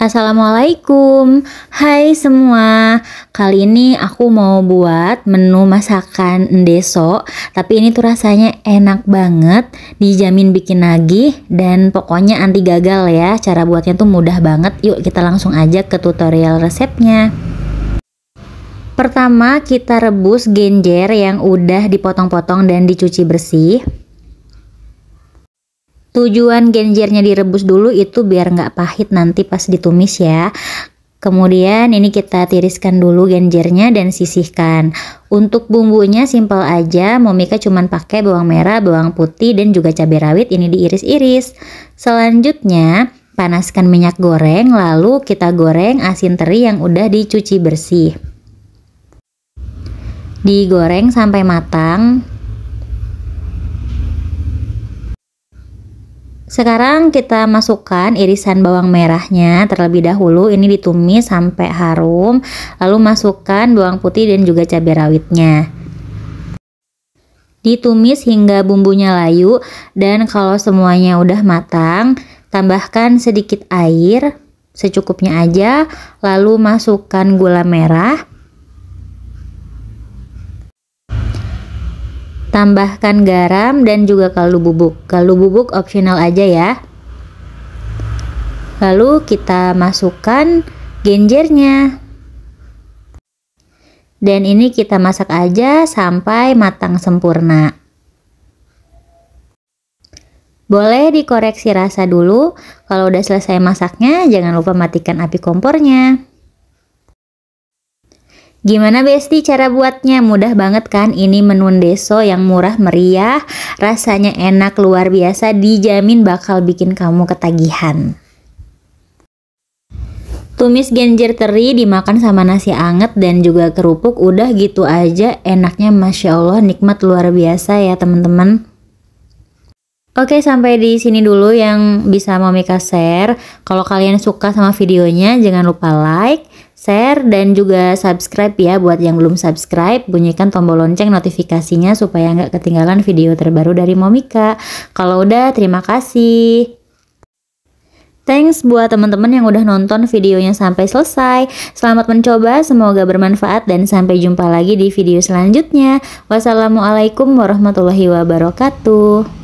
Assalamualaikum, hai semua. Kali ini aku mau buat menu masakan deso, tapi ini tuh rasanya enak banget, dijamin bikin nagih dan pokoknya anti gagal ya. Cara buatnya tuh mudah banget. Yuk kita langsung aja ke tutorial resepnya. Pertama kita rebus genjer yang udah dipotong-potong dan dicuci bersih. Tujuan genjernya direbus dulu itu biar nggak pahit nanti pas ditumis ya. Kemudian ini kita tiriskan dulu genjernya dan sisihkan. Untuk bumbunya simpel aja, Momika cuman pakai bawang merah, bawang putih dan juga cabai rawit ini diiris-iris. Selanjutnya, panaskan minyak goreng lalu kita goreng asin teri yang udah dicuci bersih. Digoreng sampai matang, Sekarang kita masukkan irisan bawang merahnya terlebih dahulu ini ditumis sampai harum lalu masukkan bawang putih dan juga cabai rawitnya Ditumis hingga bumbunya layu dan kalau semuanya udah matang tambahkan sedikit air secukupnya aja lalu masukkan gula merah Tambahkan garam dan juga kaldu bubuk. Kaldu bubuk optional aja ya. Lalu kita masukkan genjernya. Dan ini kita masak aja sampai matang sempurna. Boleh dikoreksi rasa dulu, kalau udah selesai masaknya jangan lupa matikan api kompornya. Gimana Besti cara buatnya? Mudah banget kan? Ini menu deso yang murah meriah, rasanya enak luar biasa, dijamin bakal bikin kamu ketagihan. Tumis genjer teri dimakan sama nasi anget dan juga kerupuk udah gitu aja enaknya Masya Allah nikmat luar biasa ya teman-teman. Oke sampai di sini dulu yang bisa Momika share. Kalau kalian suka sama videonya jangan lupa like, share dan juga subscribe ya buat yang belum subscribe bunyikan tombol lonceng notifikasinya supaya nggak ketinggalan video terbaru dari Momika kalau udah terima kasih Thanks buat teman-teman yang udah nonton videonya sampai selesai. Selamat mencoba, semoga bermanfaat dan sampai jumpa lagi di video selanjutnya. Wassalamualaikum warahmatullahi wabarakatuh.